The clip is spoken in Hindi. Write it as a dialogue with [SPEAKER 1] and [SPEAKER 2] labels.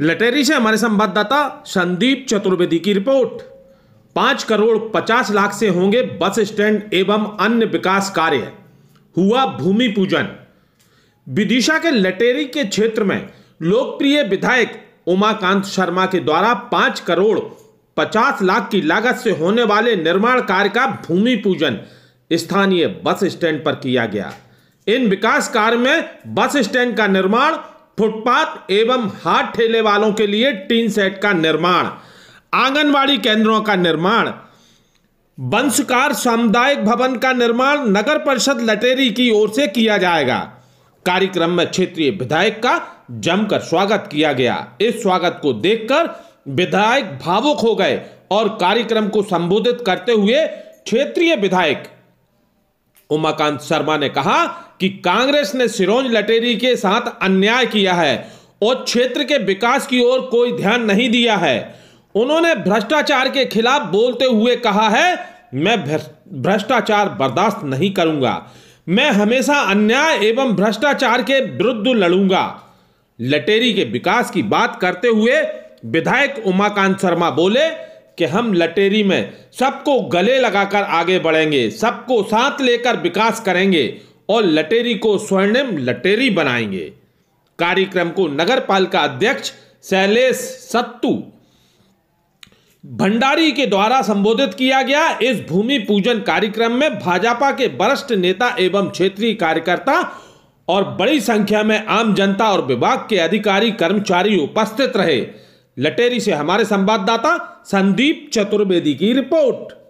[SPEAKER 1] लटेरी से हमारे संवाददाता संदीप चतुर्वेदी की रिपोर्ट पांच करोड़ पचास लाख से होंगे बस स्टैंड एवं अन्य विकास कार्य हुआ भूमि पूजन विदिशा के लटेरी के क्षेत्र में लोकप्रिय विधायक उमाकांत शर्मा के द्वारा पांच करोड़ पचास लाख की लागत से होने वाले निर्माण कार्य का भूमि पूजन स्थानीय बस स्टैंड पर किया गया इन विकास कार्य में बस स्टैंड का निर्माण फुटपाथ एवं हाथ ठेले वालों के लिए टीन सेट का निर्माण आंगनवाड़ी केंद्रों का निर्माण वंशकार सामुदायिक भवन का निर्माण नगर परिषद लटेरी की ओर से किया जाएगा कार्यक्रम में क्षेत्रीय विधायक का जमकर स्वागत किया गया इस स्वागत को देखकर विधायक भावुक हो गए और कार्यक्रम को संबोधित करते हुए क्षेत्रीय विधायक उमाकांत शर्मा ने कहा कि कांग्रेस ने सिरोंज लटेरी के साथ अन्याय किया है और क्षेत्र के विकास की ओर कोई ध्यान नहीं दिया है उन्होंने भ्रष्टाचार के खिलाफ बोलते हुए कहा है मैं भ्रष्टाचार बर्दाश्त नहीं करूंगा मैं हमेशा अन्याय एवं भ्रष्टाचार के विरुद्ध लड़ूंगा लटेरी के विकास की बात करते हुए विधायक उमाकांत शर्मा बोले कि हम लटेरी में सबको गले लगाकर आगे बढ़ेंगे सबको साथ लेकर विकास करेंगे और लटेरी को स्वर्णिम लटेरी बनाएंगे कार्यक्रम को नगर पालिका अध्यक्ष शैलेश सत्तू भंडारी के द्वारा संबोधित किया गया इस भूमि पूजन कार्यक्रम में भाजपा के वरिष्ठ नेता एवं क्षेत्रीय कार्यकर्ता और बड़ी संख्या में आम जनता और विभाग के अधिकारी कर्मचारी उपस्थित रहे लटेरी से हमारे संवाददाता संदीप चतुर्वेदी की रिपोर्ट